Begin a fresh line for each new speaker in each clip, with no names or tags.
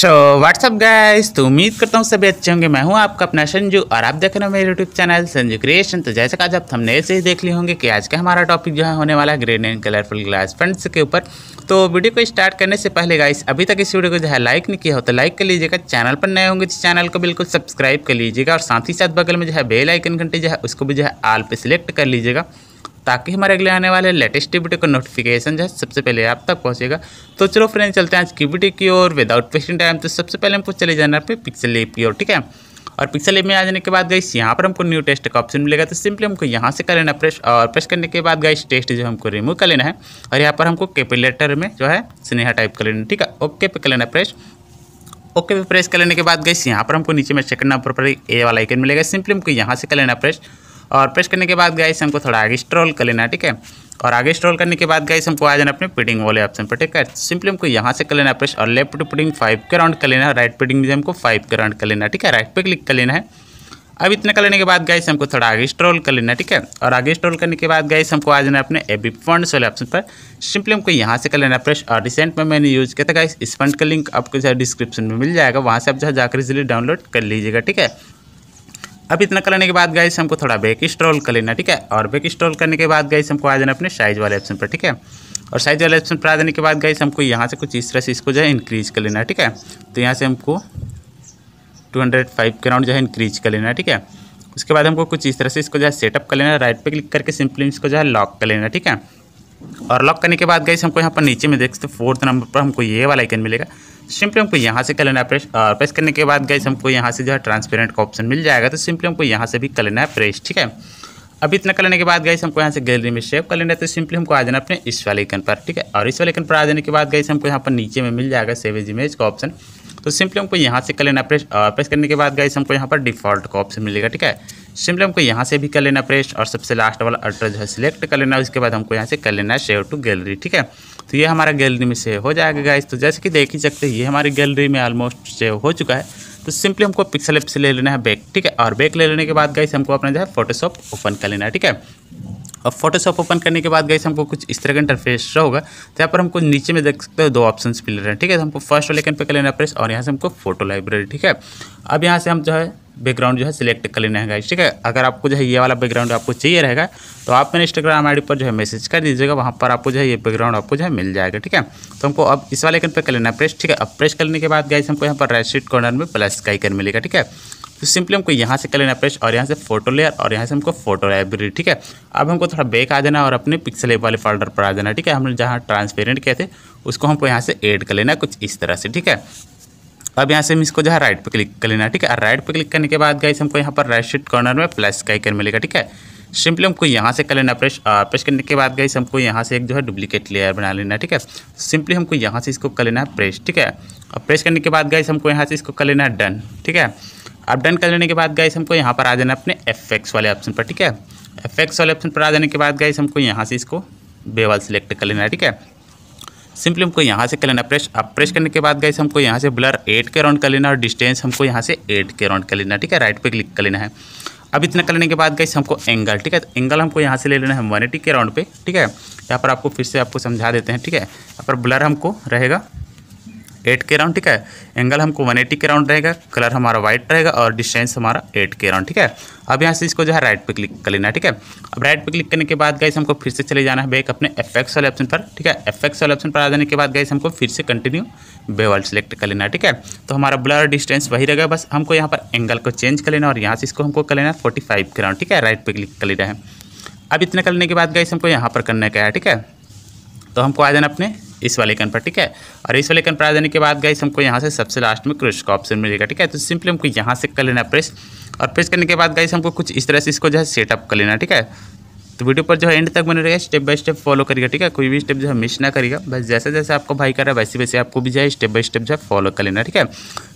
so what's up guys तो उम्मीद करता हूँ सभी अच्छे होंगे मैं हूँ आपका अपना संजू और आप देख रहे हो मेरे यूट्यूब चैनल संजू क्रिएशन तो जैसे कि आज आप हमने ऐसे ही देख लिए होंगे कि आज का हमारा टॉपिक जो है होने वाला है grain and colourful glass fronts के ऊपर तो वीडियो को स्टार्ट करने से पहले गाइस अभी तक इस वीडियो को जो है लाइक नहीं किया हो तो लाइक कर लीजिएगा चैनल पर नए होंगे तो चैनल को बिल्कुल सब्सक्राइब कर लीजिएगा और साथ ही साथ बगल में जो है बेल आइकन घंटे जो है उसको भी जो है आल पर सिलेक्ट कर लीजिएगा ताकि हमारे अगले आने वाले लेटेस्ट वीडियो का नोटिफिकेशन जो है सबसे पहले आप तक पहुँचेगा तो चलो फ्रेंड्स चलते हैं आज की वीडियो की ओर विदाउट वेस्टिंग टाइम तो सबसे पहले हमको चले जाना है पिक्सल एप की ओर ठीक है और पिक्सल एप में आ जाने के बाद गई यहाँ पर हमको न्यू टेस्ट का ऑप्शन मिलेगा तो सिंपली हमको यहाँ से कर लेना प्रेस और प्रेस करने के बाद गई टेस्ट जो हमको रिमूव कर लेना है और यहाँ पर हमको कैपिलेटर में जो है स्नेहा टाइप कर लेना ठीक है ओके पे कर लेना प्रेस ओके पे प्रेस कर लेने के बाद गई यहाँ पर हमको नीचे में सेकंड नंबर पर ए वाला आइकन मिलेगा सिंपली हमको यहाँ से कर लेना प्रेस और प्रेस करने के बाद गाइस हमको थोड़ा आगे स्ट्रॉल कर लेना ठीक है और आगे स्ट्रॉल करने के बाद गाइस हमको आ जाना अपने पिडिंग वाले ऑप्शन पर ठीक है सिंपली हमको यहाँ से कर लेना प्रेस और लेफ्ट टू पिडिंग फाइव के राउंड कर लेना है राइट पिडिंग भी हमको फाइव के राउंड कर लेना ठीक है राइट पर क्लिक कर लेना है अब इतना कर लेने के बाद गाइस हमको थोड़ा आगे स्ट्रॉल कर लेना ठीक है और आगे स्ट्रॉल करने के बाद गाइस हमको आ जाना अपने ए बी वाले ऑप्शन पर सिंपली हमको यहाँ से कर लेना प्रेस और रिसेंट में मैंने यूज़ किया था गाइस इस फंड का लिंक आपको जो है डिस्क्रिप्शन में मिल जाएगा वहाँ से आप जो है जाकर इजिली डाउनलोड कर लीजिएगा ठीक है अब इतना करने के बाद गाइस हमको थोड़ा बैक इंस्टॉल कर लेना ठीक है और बैक इंस्टॉल करने के बाद गाइस हमको आ जाना अपने साइज वाले ऑप्शन पर ठीक है और साइज वाले ऑप्शन पर आ जाने के बाद गाइस हमको यहाँ से कुछ इस तरह से इसको जो है इंक्रीज कर लेना ठीक है तो यहाँ से हमको टू हंड्रेड फाइव के राउंड जो है इंक्रीज कर लेना ठीक है उसके बाद हमको कुछ इस तरह से इसको जो है सेटअप कर लेना राइट पे क्लिक करके सिंपली इसको जो है लॉक कर लेना ठीक है और लॉक करने के बाद गई हमको यहाँ पर नीचे में देख सकते फोर्थ नंबर पर हमको ये वाला आइकन मिलेगा सिंपली हमको यहाँ से कलर प्रेस प्रेस करने के बाद गैस हमको यहाँ से जो है ट्रांसपेरेंट का ऑप्शन मिल जाएगा तो सिंपली हमको यहाँ से भी कर लेना है प्रेस ठीक है अभी इतना कर लेने के बाद गैस हमको यहाँ से गैलरी में सेव कर लेना है तो सिंपली हमको आ जाना अपने इस वाले इकन पर ठीक है और इस वाले इकन पर आ जाने के बाद गैस हमको यहाँ पर नीचे में मिल जाएगा सेवेज इमेज का ऑप्शन तो सिंपली हमको यहाँ से कर लेना प्रेस प्रेस करने के बाद गैस हमको यहाँ पर डिफॉल्ट का ऑप्शन मिलेगा ठीक है सिंपली हमको यहाँ से भी कर लेना प्रेस और सबसे लास्ट वाला अल्ट्रा जो है सिलेक्ट कर लेना उसके बाद हमको यहाँ से कर लेना है सेव टू गैलरी ठीक है तो ये हमारा गैलरी में सेव हो जाएगा गाइस तो जैसे कि देख ही सकते हैं ये हमारी गैलरी में ऑलमोस्ट सेव हो चुका है तो सिंपली हमको पिक्सल एप से ले लेना है बैक ठीक है और बैक ले लेने के बाद गाइस हमको अपना जो है फोटोशॉप ओपन कर लेना है ठीक है और फोटोशॉप ओपन करने के बाद गई हमको कुछ इस तरह का इंटरफेस होगा तो यहाँ पर हमको नीचे में देख सकते हो दो ऑप्शन मिल रहे हैं ठीक है तो हमको फर्स्ट वाले आइकन पर कर लेना प्रेस और यहाँ से हमको फोटो लाइब्रेरी ठीक है अब यहाँ से हम जो है बैकग्राउंड जो है सिलेक्ट कर लेना है गाइस ठीक है अगर आपको जो है ये वाला बैकग्राउंड आपको चाहिए रहेगा तो आप मेरे इंस्टाग्राम आईडी पर जो है मैसेज कर दीजिएगा वहाँ पर आपको जो है ये बैकग्राउंड आपको जो है मिल जाएगा ठीक है तो हमको अब इस वाले आइकन पर कर लेना है प्रेस ठीक है अब प्रेस करने के बाद गाइस हमको यहाँ पर राइट सीट कॉर्नर में प्लस का कर मिलेगा ठीक है तो सिंपली हमको यहाँ से कर लेना पेस्ट और यहाँ से फोटो लेयर और यहाँ से हमको फोटो लाइब्रेरी ठीक है अब हमको थोड़ा बैक आ जाना और अपने पिक्सल वाले फोल्डर पर आ जाना ठीक है हमने जहाँ ट्रांसपेरेंट किए थे उसको हमको यहाँ से एड कर लेना कुछ इस तरह से ठीक है अब यहाँ से हम इसको जहाँ राइट पर क्लिक कर लेना ठीक है राइट पर क्लिक करने के बाद गाइस हमको यहाँ पर राइट सीट कॉर्नर में प्लस का आइकन मिलेगा ठीक है सिंपली हमको यहाँ से कर लेना प्रेस प्रेस करने के बाद गाइस हमको यहाँ से एक जो है डुप्लीकेट लेयर बना लेना ठीक है सिंपली हमको यहाँ से इसको कर लेना है प्रेस ठीक है और प्रेस करने के बाद गाइस हमको यहाँ से इसको कर लेना है डन ठीक है अब डन कर लेने के बाद गाइस हमको यहाँ पर आ जाना अपने एफ वाले ऑप्शन पर ठीक है एफ वाले ऑप्शन पर आ जाने के बाद गाइस हमको यहाँ से इसको बेवाल सेलेक्ट कर लेना है ठीक है सिंपली हमको यहाँ से कर लेना प्रेस अब प्रेस करने के बाद गाइस हमको यहाँ से ब्लर एट के राउंड कर लेना और डिस्टेंस हमको यहाँ से एट के राउंड कर लेना ठीक है राइट पर क्लिक कर लेना है अब इतना करने के बाद गाइस हमको एंगल ठीक है एंगल हमको यहाँ से ले लेना है वन के राउंड पे ठीक है यहाँ पर आपको फिर से आपको समझा देते हैं ठीक है यहाँ पर ब्लर हमको रहेगा एट के राउंड ठीक है एंगल हमको वन एटी के राउंड रहेगा कलर हमारा व्हाइट रहेगा और डिस्टेंस हमारा एट के राउंड ठीक है अब यहाँ से इसको जो है राइट पे क्लिक कर लेना है ठीक है अब राइट पे क्लिक करने के बाद गाइस हमको फिर से चले जाना है बैक अपने एफ एक्स वाले ऑप्शन पर ठीक है एफ एक्स वाले ऑप्शन पर आ जाने के बाद गाइस हमको फिर से कंटिन्यू बेवल सेलेक्ट कर लेना है ठीक है तो हमारा ब्लर डिस्टेंस वही रहेगा बस हमको यहाँ पर एंगल को चेंज कर लेना और यहाँ से इसको हमको कर लेना है फोर्टी फाइव के राउंड ठीक है राइट पे क्लिक कर लेना है अब इतना करने के बाद गाइस हमको यहाँ पर करने का है ठीक है तो हमको आ जाना अपने इस वाले कन पर ठीक है और इस वाले कन पर आ जाने के बाद गाइस हमको यहाँ से सबसे लास्ट में क्रॉस का ऑप्शन मिलेगा ठीक है तो सिंपली हमको यहाँ से कर लेना प्रेस और प्रेस करने के बाद गाइस हमको कुछ इस तरह से इसको जो है सेटअप कर लेना ठीक है तो वीडियो पर जो है एंड तक बने रहेगा स्टेप बाय स्टेप फॉलो करिएगा ठीक है कोई भी स्टेप जो है मिस ना करिएगा बस जैसे जैसे आपको भाई कर रहा है वैसे वैसे आपको भी जो है स्टेप बाय स्टेप जो है फॉलो कर लेना ठीक है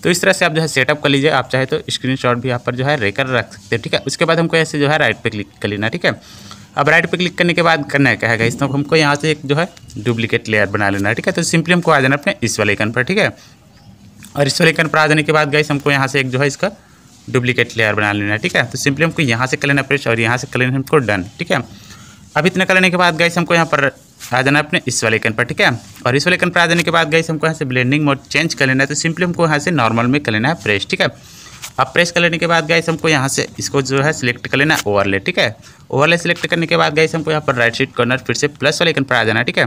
तो इस तरह से आप जो है सेटअप कर लीजिए आप चाहे तो स्क्रीनशॉट भी यहाँ पर जो है रेकर रख सकते हैं ठीक है उसके बाद हमको ऐसे जो है राइट पर क्लिक कर लेना ठीक है अब राइट पे क्लिक करने के बाद करना है कहेगा इस तो हमको यहाँ से एक जो है डुप्लीकेट लेयर बना लेना है ठीक है तो सिंपली हमको आ जाना अपने इस वाले आइकन पर ठीक है और इस वाले आइकन पर आ जाने के बाद गई हमको यहाँ से एक जो है इसका डुप्लीकेट लेयर बना लेना है ठीक है तो सिंपली हमको यहाँ से कर लेना प्रेस और यहाँ से कर लेना हमको डन ठीक है अब इतना कर लेने के बाद गई हमको यहाँ पर आ जाना अपने इस वाले कन पर ठीक है और इस वाले कन पर आ जाने के बाद गई हमको यहाँ से ब्लेंडिंग मोड चेंज कर लेना है तो सिंपली हमको यहाँ से नॉर्मल में कर लेना है प्रेस ठीक है अब प्रेस कर लेने के बाद गाइस हमको यहाँ से इसको जो है सिलेक्ट कर लेना ओवरले ठीक है ओवरले सिलेक्ट करने के बाद गाइस हमको यहाँ पर राइट सीट कॉर्नर फिर से प्लस वाले आइकन पर आ जाना ठीक है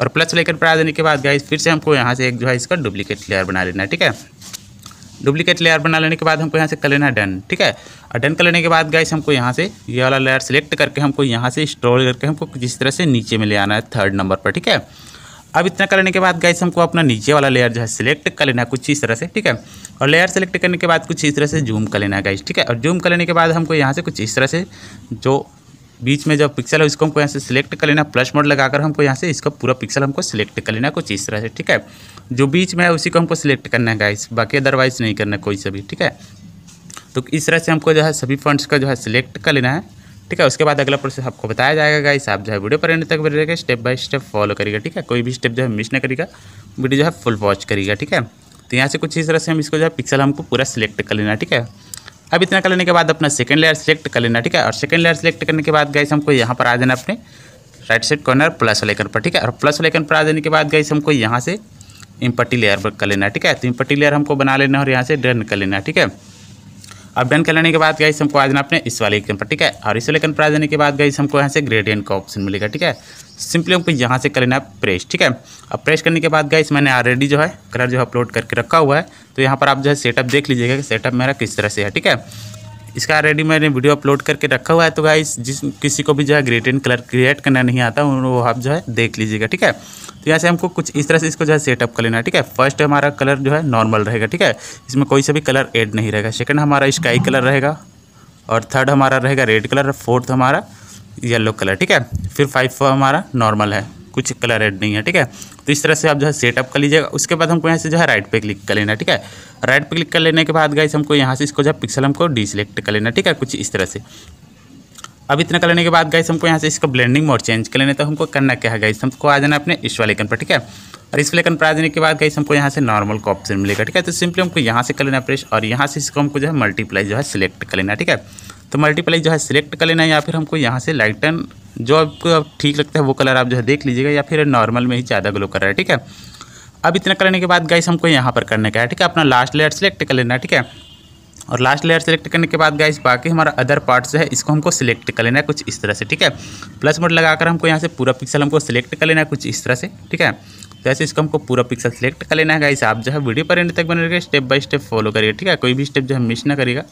और प्लस वाले आइकन पर आ जाने के बाद गाइस फिर से हमको यहाँ से एक जो है इसका डुप्लीकेट लेयर बना लेना है ठीक है डुप्लीकेट लेयर बना लेने के बाद हमको यहाँ से कर लेना है डन ठीक है और डन कर लेने के बाद गाइस हमको यहाँ से ये वाला लेयर सेलेक्ट करके हमको यहाँ से स्ट्रोल करके हमको जिस तरह से नीचे में ले आना है थर्ड नंबर पर ठीक है अब इतना कर लेने के बाद गाइस हमको अपना नीचे वाला लेयर जो है सिलेक्ट कर लेना कुछ इस तरह से ठीक है और लेयर सेलेक्ट करने के बाद कुछ इस तरह से जूम कर लेना गाइस ठीक है और जूम कर लेने के बाद हमको यहाँ से कुछ इस तरह से जो बीच में जो पिक्सल है उसको हमको यहाँ से सिलेक्ट कर लेना प्लस मोड लगाकर हमको यहाँ से इसका पूरा पिक्सल हमको सिलेक्ट कर लेना कुछ इस तरह से ठीक है जो बीच में है उसी को हमको सिलेक्ट करना है गाइस बाकी अदरवाइज नहीं करना कोई सभी भी ठीक है तो इस तरह से हमको जो है सभी फंड्स का जो है सिलेक्ट कर लेना है ठीक है उसके बाद अगला प्रोसेस आपको बताया जाएगा गाइस आप जो है वीडियो पर एंड तक बने रहेगा स्टेप बाय स्टेप फॉलो करिएगा ठीक है कोई भी स्टेप जो है मिस ना करिएगा वीडियो जो है फुल वॉच करिएगा ठीक है तो यहाँ से कुछ इस तरह से हम इसको जो है पिक्सल हमको पूरा सिलेक्ट कर लेना ठीक है अब इतना कर लेने के बाद अपना सेकंड लेयर सेलेक्ट कर लेना ठीक है और सेकंड लेयर सेलेक्ट करने के बाद गाइस हमको यहाँ पर आ जाना अपने राइट साइड कॉर्नर प्लस वाले पर ठीक है और प्लस वाले पर आ जाने के बाद गाइस हमको यहाँ से इम्पट्टी लेयर पर कर लेना ठीक है तो इम्पट्टी लेयर हमको बना लेना और यहाँ से डन कर लेना ठीक है अब डन कर लेने के बाद गाइस हमको आ जाना अपने इस वाले आइकन पर ठीक है और इस वाले आइकन पर आ जाने के बाद गाइस हमको यहाँ से ग्रेडियंट का ऑप्शन मिलेगा ठीक है सिंपली हमको यहाँ से कर लेना प्रेस ठीक है अब प्रेस करने के बाद गाइस मैंने ऑलरेडी जो है कलर जो है अपलोड करके रखा हुआ है तो यहाँ पर आप जो है सेटअप देख लीजिएगा कि सेटअप मेरा किस तरह से है ठीक है इसका ऑलरेडी मैंने वीडियो अपलोड करके रखा हुआ है तो गाइस जिस किसी को भी जो है ग्रेट एंड कलर क्रिएट करना नहीं आता वो आप जो है देख लीजिएगा ठीक है तो यहाँ से हमको कुछ इस तरह से इसको जो है सेटअप कर लेना है ठीक है फर्स्ट हमारा कलर जो है नॉर्मल रहेगा ठीक है इसमें कोई सा भी कलर एड नहीं रहेगा सेकेंड हमारा स्काई कलर रहेगा और थर्ड हमारा रहेगा रेड कलर फोर्थ हमारा येलो कलर ठीक है फिर फाइव हमारा नॉर्मल है कुछ कलर एड नहीं है ठीक है तो इस तरह से आप जो है सेटअप कर लीजिएगा उसके बाद हमको यहाँ से जो है राइट पे क्लिक कर लेना ठीक है राइट पे क्लिक कर लेने के बाद गाइस हमको यहाँ से इसको जो है पिक्सल हमको डिसलेक्ट कर लेना ठीक है कुछ इस तरह से अब इतना करने के बाद गाइस हमको यहाँ से इसको ब्लेंडिंग मोड चेंज कर लेना तो हमको करना क्या है गाइस हमको आ जाना अपने इस वाले कन पर ठीक है और इस वाले कन पर आ जाने के बाद गाइस हमको यहाँ से नॉर्मल का ऑप्शन मिलेगा ठीक है तो सिंपली हमको यहाँ से कर लेना प्रेस और यहाँ से इसको हमको जो है मल्टीप्लाई जो है सिलेक्ट कर लेना ठीक है तो मल्टीप्लाई जो है सिलेक्ट कर लेना या फिर हमको यहाँ से लाइटन जो आपको ठीक लगता है वो कलर आप जो है देख लीजिएगा या फिर नॉर्मल में ही ज़्यादा ग्लो कर रहा है ठीक है अब इतना करने के बाद गाइस हमको यहाँ पर करने का है ठीक है अपना लास्ट लेयर सेलेक्ट कर लेना है ठीक है और लास्ट लेयर सेलेक्ट करने के बाद गाइस बाकी हमारा अदर पार्ट जो है इसको हमको सिलेक्ट कर लेना है कुछ इस तरह से ठीक है प्लस मोड लगाकर हमको यहाँ से पूरा पिक्सल हमको सिलेक्ट कर लेना है कुछ इस तरह से ठीक है जैसे तो इसको हमको पूरा पिक्सल सेलेक्ट कर लेना है गाइस आप जो है वीडियो पर एंड तक बने रहिएगा स्टेप बाय स्टेप फॉलो करिएगा ठीक है कोई भी स्टेप जो है मिस ना करिएगा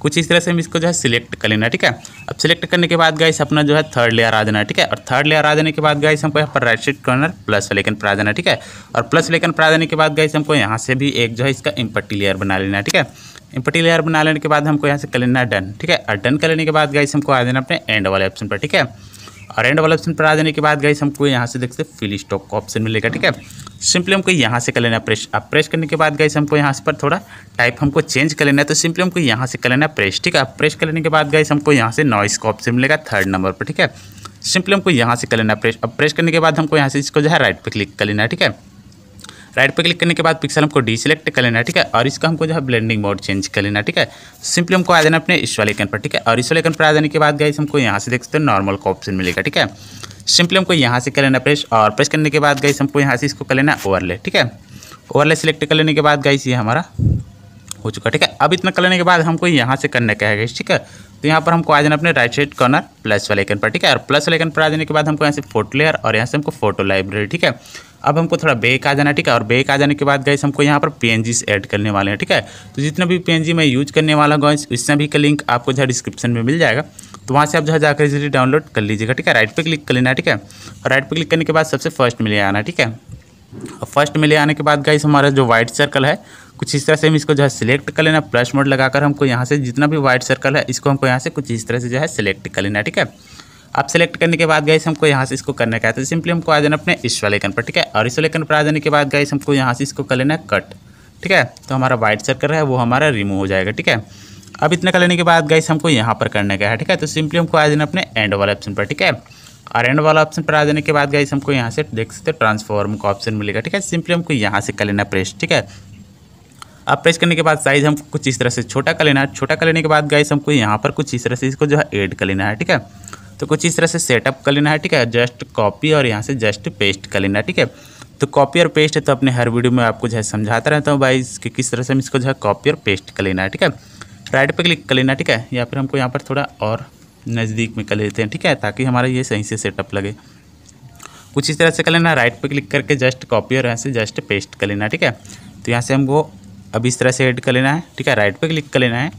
कुछ इस तरह से हम इसको जो है सिलेक्ट कर लेना ठीक है अब सिलेक्ट करने के बाद गाइस अपना जो है थर्ड लेयर आ जाना ठीक है और थर्ड लेयर आ जाने के बाद गाइस हमको यहाँ पर राइट साइड कॉर्नर प्लस लेकिन पर आ जाना ठीक है और प्लस लेकिन पर आ जाने के बाद गाइस हमको यहाँ से भी एक जो है इसका इम्पट्टी लेयर बना लेना ठीक है इम्पट्टी लेयर बना लेने के बाद हमको यहाँ से कर लेना डन ठीक है और डन कर लेने के बाद गाइस हमको आ जाना अपने एंड वाले ऑप्शन पर ठीक है और एंड वाला ऑप्शन पर आ जाने के बाद गाइस हमको यहाँ से देखते फिल स्टॉक का ऑप्शन मिलेगा ठीक है सिंपली हमको यहाँ से कर लेना प्रेस अब प्रेस करने के बाद गाइस हमको यहाँ से पर थोड़ा टाइप हमको चेंज कर लेना है तो सिंपली हमको यहाँ से कर लेना प्रेस ठीक है अब प्रेस कर लेने के बाद गाइस हमको यहाँ से नॉइस का ऑप्शन मिलेगा थर्ड नंबर पर ठीक है सिंपली हमको यहाँ से कर लेना प्रेस अब प्रेस करने के बाद हमको यहाँ से इसको जो है राइट पर क्लिक कर लेना है ठीक है राइट पर क्लिक करने के बाद पिक्सल हमको डिसलेक्ट कर लेना ठीक है और इसका हमको जो है ब्लेंडिंग मोड चेंज कर लेना ठीक है सिंपली हमको आ जाना अपने इस वाले आइकन पर ठीक है और इस वाले आइकन पर आ जाने के बाद गाइस हमको यहाँ से देख सकते हो नॉर्मल का ऑप्शन मिलेगा ठीक है सिंपली हमको यहाँ से कर लेना प्रेस और प्रेस करने के बाद गाइस हमको यहाँ से इसको कर लेना ओवरले ठीक है ओवरले सेलेक्ट कर लेने के बाद गाइस ये हमारा हो चुका ठीक है अब इतना कर लेने के बाद हमको यहाँ से करने का है गाइस ठीक है तो यहाँ पर हमको आ जाना अपने राइट साइड कॉर्नर प्लस वाले आइकन पर ठीक है और प्लस वाले कन पर आ जाने के बाद हमको यहाँ से फोटो लेयर और यहाँ से हमको फोटो लाइब्रेरी ठीक है अब हमको थोड़ा बेक आ जाना ठीक है और बेक आ जाने के बाद गैस हमको यहाँ पर पी एन ऐड करने वाले हैं ठीक है तो जितना भी पी मैं यूज करने वाला हूँ गैस उस सभी का लिंक आपको जो है डिस्क्रिप्शन में मिल जाएगा तो वहाँ से आप जो है जाकर इजीली डाउनलोड कर लीजिएगा ठीक है राइट पर क्लिक कर लेना ठीक है और राइट पर क्लिक करने के बाद सबसे फर्स्ट में ले आना ठीक है और फर्स्ट में ले आने के बाद गाइस हमारा जो वाइट सर्कल है कुछ इस तरह से हम इसको जो है सिलेक्ट कर लेना प्लस मोड लगाकर हमको यहाँ से जितना भी वाइट सर्कल है इसको हमको यहाँ से कुछ इस तरह से जो है सिलेक्ट कर लेना ठीक है अब सेलेक्ट करने के बाद गए हमको यहाँ से इसको करने का है तो सिंपली हमको आ जाना अपने इस वाले पर ठीक है और इस वाले पर आ जाने के बाद गए हमको यहाँ से इसको कर लेना है कट ठीक है तो हमारा वाइट सर्कल है वो हमारा रिमूव हो जाएगा ठीक है अब इतना कर लेने के बाद गए हमको यहाँ पर करने का है ठीक है तो सिंपली हमको आ जाना अपने एंड वाले ऑप्शन पर ठीक है और एंड वाला ऑप्शन पर आ जाने के बाद गए हमको यहाँ से देख सकते हो ट्रांसफॉर्म का ऑप्शन मिलेगा ठीक है सिंपली हमको यहाँ से कर लेना प्रेस ठीक है अब प्रेस करने के बाद साइज़ हमको कुछ इस तरह से छोटा कर लेना है छोटा कर लेने के बाद गए हमको यहाँ पर कुछ इस तरह से इसको जो है एड कर लेना है ठीक है तो कुछ इस तरह से सेटअप कर लेना है ठीक है जस्ट कॉपी और यहाँ से जस्ट पेस्ट कर लेना है ठीक है तो कॉपी और पेस्ट है तो अपने हर वीडियो में आपको जो है समझाता रहता हूँ भाई कि किस तरह से हम इसको जो है कॉपी और पेस्ट कर लेना है ठीक है राइट पर क्लिक कर लेना ठीक है या फिर हमको यहाँ पर थोड़ा और नज़दीक में कर लेते हैं ठीक है ताकि हमारा ये सही से सेटअप लगे कुछ इस तरह से कर लेना राइट पर क्लिक करके जस्ट कॉपी और यहाँ से जस्ट पेस्ट कर लेना ठीक है तो यहाँ से हमको अब इस तरह से एड कर लेना है ठीक है राइट पर क्लिक कर लेना है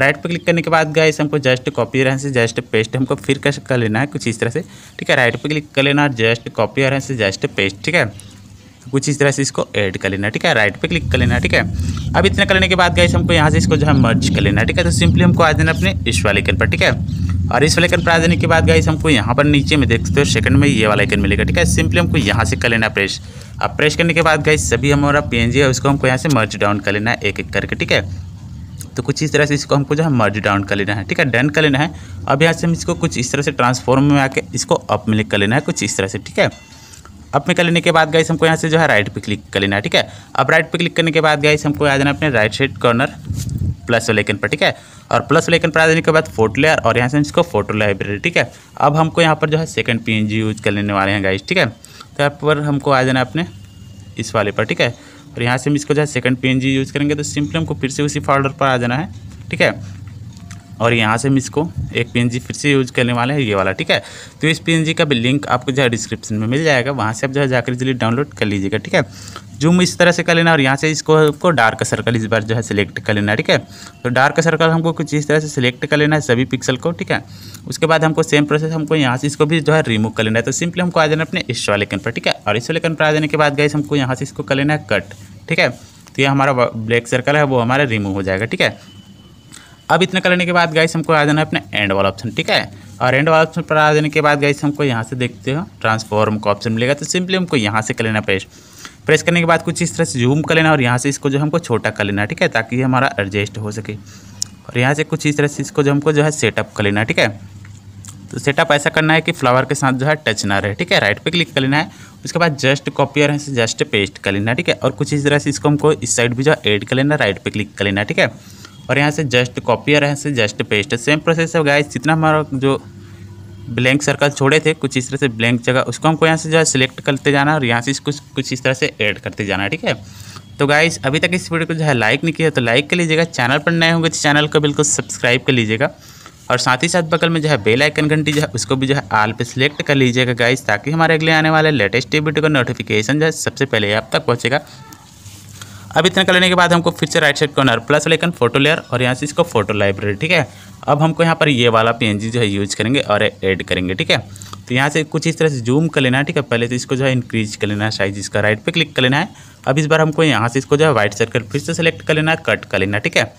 राइट पर क्लिक करने के बाद गाइस हमको जस्ट कॉपी और से जस्ट पेस्ट हमको फिर कर लेना है कुछ इस तरह से ठीक है राइट पर क्लिक कर लेना और जस्ट कॉपी और यहाँ से जस्ट पेस्ट ठीक है कुछ इस तरह से इसको ऐड कर लेना ठीक है राइट पे क्लिक कर लेना ठीक है अब इतना करने के बाद गाइस हमको यहाँ से इसको जो है मर्ज कर लेना ठीक है तो सिंपली हमको आ देना अपने इस वाले आइकन पर ठीक है और इस वाले आइकन पर आ जाने के बाद गाइस हमको यहाँ पर नीचे में देखते हो सेकंड में ये वाला आइकन मिलेगा ठीक है सिंपली हमको यहाँ से कर लेना प्रेस अब प्रेस करने के बाद गाइस सभी हमारा पी है उसको हमको यहाँ से मर्ज डाउन कर लेना है एक एक करके ठीक है तो कुछ इस तरह से इसको हमको जो है मर्ज डाउन कर लेना है ठीक है डन कर लेना है अब यहाँ से हम इसको कुछ इस तरह से ट्रांसफॉर्म में आके इसको अप में कर लेना है कुछ इस तरह से ठीक है अप में कर लेने के बाद गाइस हमको यहाँ से जो है राइट पर क्लिक कर लेना है ठीक है अब राइट पर क्लिक करने के बाद गाइस हमको आ जाना अपने राइट साइड कॉर्नर प्लस वाले पर ठीक है और प्लस वाले पर आ जाने के बाद फोटो लेयर और यहाँ से हम इसको फोटो लाइब्रेरी ठीक है अब हमको यहाँ पर जो है सेकंड पीएनजी यूज कर लेने वाले हैं गाइस ठीक है तो यहाँ पर हमको आ जाना अपने इस वाले पर ठीक है और यहाँ से हम इसको जो है सेकंड पी यूज़ करेंगे तो सिंपली हमको फिर से उसी फोल्डर पर आ जाना है ठीक है और यहाँ से हम इसको एक पी फिर से यूज करने वाले हैं ये वाला ठीक है तो इस पी का भी लिंक आपको जो है डिस्क्रिप्शन में मिल जाएगा वहाँ से आप जो है जाकर जल्दी डाउनलोड कर लीजिएगा ठीक है जूम इस तरह से कर लेना और यहाँ से इसको आपको डार्क सर्कल इस बार जो है सिलेक्ट कर लेना ठीक है तो डार्क सर्कल हमको कुछ इस तरह से सिलेक्ट कर लेना है सभी पिक्सल को ठीक है उसके बाद हमको सेम प्रोसेस हमको यहाँ से इसको भी जो है रिमूव कर लेना है तो सिंपली हमको आ जाना अपने इस वाले पर ठीक है और इस वाले पर आ जाने के बाद गए हमको यहाँ से इसको कर लेना है कट ठीक है तो ये हमारा ब्लैक सर्कल है वो हमारा रिमूव हो जाएगा ठीक है अब इतना करने के बाद गाइस हमको आ जाना है अपने एंड वाला ऑप्शन ठीक है और एंड वाला ऑप्शन पर आ जाने के बाद गाइस हमको यहाँ से देखते हो ट्रांसफॉर्म का ऑप्शन मिलेगा तो सिंपली हमको यहाँ से कर लेना प्रेस प्रेस करने के बाद कुछ इस तरह से जूम कर लेना और यहाँ से इसको जो हमको छोटा कर लेना ठीक है ताकि हमारा एडजस्ट हो सके और यहाँ से कुछ इस तरह से इसको जो हमको जो है सेटअप कर लेना ठीक है तो सेटअप ऐसा करना है कि फ्लावर के साथ जो है टच ना रहे ठीक है राइट पे क्लिक कर लेना है उसके बाद जस्ट कॉपी और यहाँ से जस्ट पेस्ट कर लेना ठीक है और कुछ इस तरह से इसको हमको इस साइड भी जो है एड कर लेना राइट पे क्लिक कर लेना ठीक है और यहाँ से जस्ट कॉपी और यहाँ से जस्ट पेस्ट सेम प्रोसेस है गाइस जितना हमारा जो ब्लैंक सर्कल छोड़े थे कुछ इस तरह से ब्लैंक जगह उसको हमको यहाँ से जो है सिलेक्ट करते जाना और यहाँ से कुछ कुछ इस तरह से ऐड करते जाना ठीक है तो गाइस अभी तक इस वीडियो को जो है लाइक नहीं किया तो लाइक कर लीजिएगा चैनल पर नए होंगे तो चैनल को बिल्कुल सब्सक्राइब कर लीजिएगा और साथ ही साथ बगल में जो है बेल आइकन घंटी जो है उसको भी जो है आल पे सिलेक्ट कर लीजिएगा गाइस ताकि हमारे अगले आने वाले लेटेस्ट वीडियो का नोटिफिकेशन जो है सबसे पहले आप तक पहुँचेगा अब इतना कर लेने के बाद हमको फिर से राइट साइड कॉर्नर प्लस लेकिन फोटो लेयर और यहाँ से इसको फोटो लाइब्रेरी ठीक है अब हमको यहाँ पर ये वाला पी जो है यूज़ करेंगे और एड करेंगे ठीक है तो यहाँ से कुछ इस तरह से जूम कर लेना है ठीक है पहले तो इसको जो है इंक्रीज कर लेना है साइज इसका राइट पर क्लिक कर लेना है अब इस बार हमको यहाँ से इसको जो है वाइट सर्कल फिर से सेलेक्ट कर लेना है कट कर लेना है ठीक है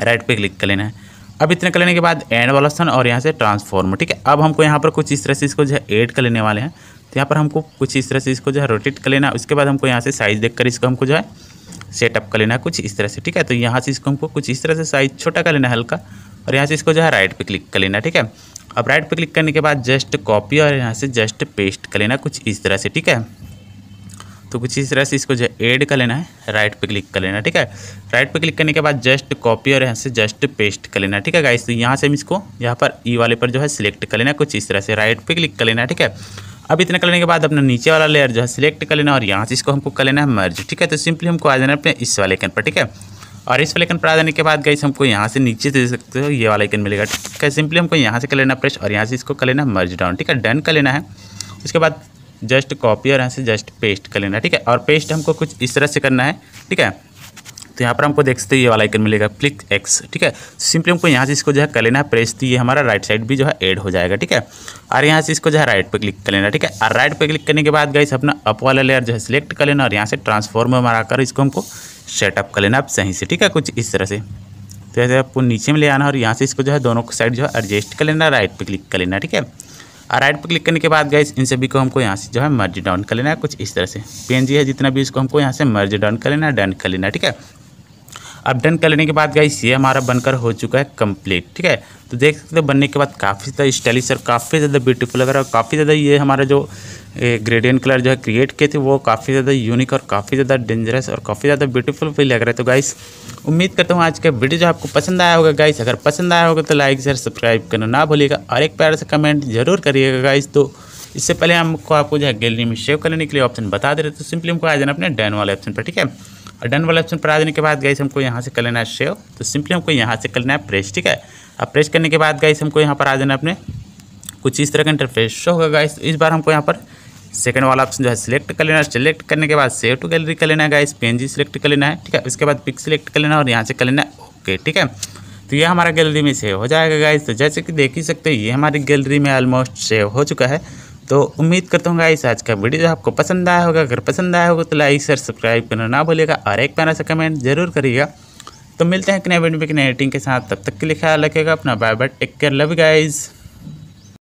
राइट पर क्लिक कर लेना है अब इतना कर लेने के बाद एंड वाला स्थान और यहाँ से ट्रांसफॉर्म ठीक है अब हमको यहाँ पर कुछ इस तरह से इसको जो है एड कर लेने वाले हैं तो यहाँ पर हमको कुछ इस तरह से इसको जो है रोटेट कर लेना उसके बाद हमको यहाँ से साइज़ देखकर इसको हमको जो है सेटअप कर लेना है कुछ इस तरह से ठीक है तो यहाँ से इसको हमको कुछ इस तरह से साइज छोटा कर लेना है हल्का और यहाँ से इसको जो है राइट पे क्लिक कर लेना ठीक है अब राइट पे क्लिक करने के बाद जस्ट कॉपी और यहाँ से जस्ट पेस्ट कर लेना कुछ इस तरह से ठीक है तो कुछ इस तरह से इसको जो है एड कर लेना है राइट पे क्लिक कर लेना ठीक है राइट पे क्लिक करने के बाद जस्ट कॉपी और यहाँ से जस्ट पेस्ट कर लेना ठीक है गाइस तो यहाँ से हम इसको यहाँ पर ई e वाले पर जो है सिलेक्ट कर लेना कुछ इस तरह से राइट पे क्लिक कर लेना ठीक है अब इतना कर लेने के बाद अपना नीचे वाला लेयर जो है सिलेक्ट कर लेना और यहाँ से इसको हमको कर लेना है मर्ज ठीक है तो सिंपली हमको आ जाना अपने इस वाले आइकन पर ठीक है और इस वाले आइकन पर आ जाने के बाद गई हमको यहाँ से नीचे दे सकते हो ये वाला आइकन मिलेगा ठीक है सिंपली हमको यहाँ से कर लेना प्रेस और यहाँ से इसको कर लेना मर्ज डाउन ठीक है डन कर लेना है उसके बाद जस्ट कॉपी और यहाँ से जस्ट पेस्ट कर लेना ठीक है और पेस्ट हमको कुछ इस तरह से करना है ठीक है तो यहाँ पर हमको देख सकते हैं ये वाला आइकन मिलेगा क्लिक एक्स ठीक है सिंपली हमको यहाँ से इसको जो है कर लेना है प्रेस तो ये हमारा राइट साइड भी जो है एड हो जाएगा ठीक है और यहाँ से इसको जो है राइट पर क्लिक कर लेना ठीक है और राइट पर क्लिक करने के बाद गई अपना अप वाला लेयर जो है सिलेक्ट कर लेना और यहाँ से ट्रांसफॉर्मर मारा इसको हमको सेटअप कर लेना आप सही से ठीक है कुछ इस तरह से तो ऐसे आपको नीचे में ले आना और यहाँ से इसको जो है दोनों साइड जो है एडजस्ट कर लेना राइट पर क्लिक कर लेना ठीक है और राइट पर क्लिक करने के बाद गए इन सभी को हमको यहाँ से जो है मर्ज डाउन कर लेना है कुछ इस तरह से पी है जितना भी इसको हमको यहाँ से मर्ज डाउन कर लेना डन कर लेना ठीक है अब डन कर लेने के बाद गाइस ये हमारा बनकर हो चुका है कंप्लीट ठीक है तो देख सकते हो बनने के बाद काफ़ी ज़्यादा स्टाइलिश और काफ़ी ज़्यादा ब्यूटीफुल लग रहा है काफ़ी ज़्यादा ये हमारा जो ग्रेडियंट कलर जो है क्रिएट किए थे वो काफ़ी ज़्यादा यूनिक और काफ़ी ज़्यादा डेंजरस और काफ़ी ज़्यादा ब्यूटीफुल भी लग रहा है तो गाइस उम्मीद करता हूँ आज का वीडियो जो आपको पसंद आया होगा गाइस अगर पसंद आया होगा तो लाइक शेयर सब्सक्राइब करना ना भूलिएगा और एक प्यार से कमेंट जरूर करिएगा गाइस तो इससे पहले हमको आपको जो है गैलरी में सेव करने के लिए ऑप्शन बता दे रहे तो सिंपली हमको आ जाना अपने डैन वाले ऑप्शन पर ठीक है और डन वाला ऑप्शन पर आ जाने के बाद गाइस हमको यहाँ से कर लेना है सेव तो सिंपली हमको यहाँ से कर लेना है प्रेस ठीक है अब प्रेस करने के बाद गाइस हमको यहाँ पर आ जाना है अपने कुछ इस तरह का इंटरफेस होगा गाइस तो इस बार हमको यहाँ पर सेकंड वाला ऑप्शन जो है सिलेक्ट कर लेना है सिलेक्ट करने के बाद सेव टू गैलरी कर लेना है गाइस पेन सिलेक्ट कर लेना है ठीक है उसके बाद पिक सिलेक्ट कर लेना है और यहाँ से कर लेना है ओके ठीक है तो ये हमारा गैलरी में सेव हो जाएगा गाइस तो जैसे कि देख ही सकते हैं ये हमारी गैलरी में ऑलमोस्ट सेव हो चुका है तो उम्मीद करता हूँ गाइस आज का वीडियो आपको पसंद आया होगा अगर पसंद आया होगा तो लाइक शेयर सब्सक्राइब करना ना भूलिएगा और एक प्यारा सा कमेंट जरूर करिएगा तो मिलते हैं एक नए वीडियो में एक नए एडिटिंग के साथ तब तक के लिए ख्याल रखेगा अपना bye bye take care love guys